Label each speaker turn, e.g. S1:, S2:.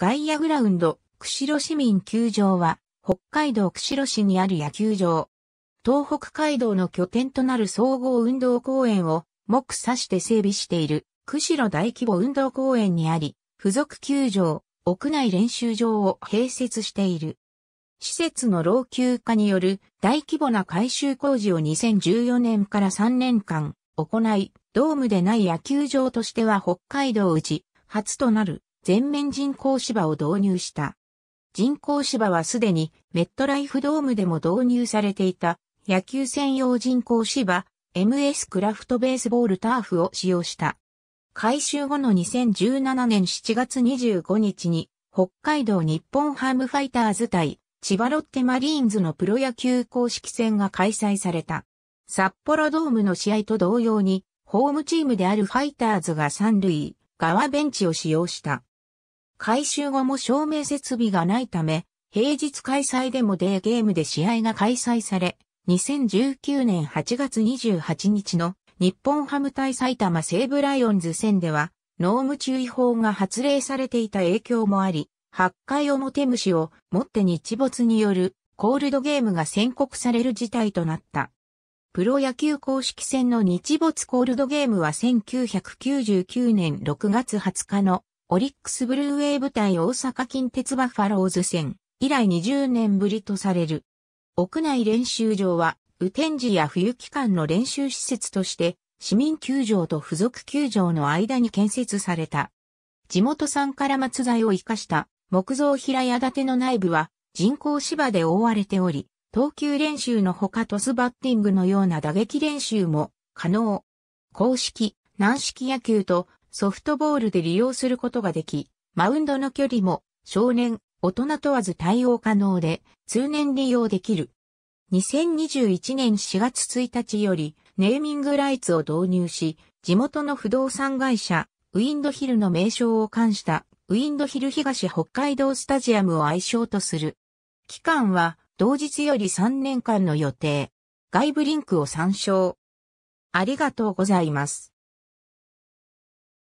S1: 外野グラウンド、釧路市民球場は、北海道釧路市にある野球場。東北街道の拠点となる総合運動公園を、目指して整備している、釧路大規模運動公園にあり、付属球場、屋内練習場を併設している。施設の老朽化による大規模な改修工事を2014年から3年間行い、ドームでない野球場としては北海道うち初となる全面人工芝を導入した。人工芝はすでにメットライフドームでも導入されていた野球専用人工芝 MS クラフトベースボールターフを使用した。改修後の2017年7月25日に北海道日本ハムファイターズ対千葉ロッテマリーンズのプロ野球公式戦が開催された。札幌ドームの試合と同様にホームチームであるファイターズが三塁側ベンチを使用した。改修後も照明設備がないため、平日開催でもデーゲームで試合が開催され、2019年8月28日の日本ハム対埼玉西武ライオンズ戦では、濃霧注意報が発令されていた影響もあり、8回表虫をもって日没によるコールドゲームが宣告される事態となった。プロ野球公式戦の日没コールドゲームは1999年6月20日のオリックスブルーウェイ部隊大阪近鉄バファローズ戦以来20年ぶりとされる。屋内練習場は、雨天時や冬期間の練習施設として、市民球場と付属球場の間に建設された。地元産から松材を生かした木造平屋建ての内部は人工芝で覆われており、投球練習のほかトスバッティングのような打撃練習も可能。公式、軟式野球とソフトボールで利用することができ、マウンドの距離も少年、大人問わず対応可能で、通年利用できる。2021年4月1日より、ネーミングライツを導入し、地元の不動産会社、ウィンドヒルの名称を冠した、ウィンドヒル東北海道スタジアムを愛称とする。期間は、同日より3年間の予定。外部リンクを参照。ありがとうございます。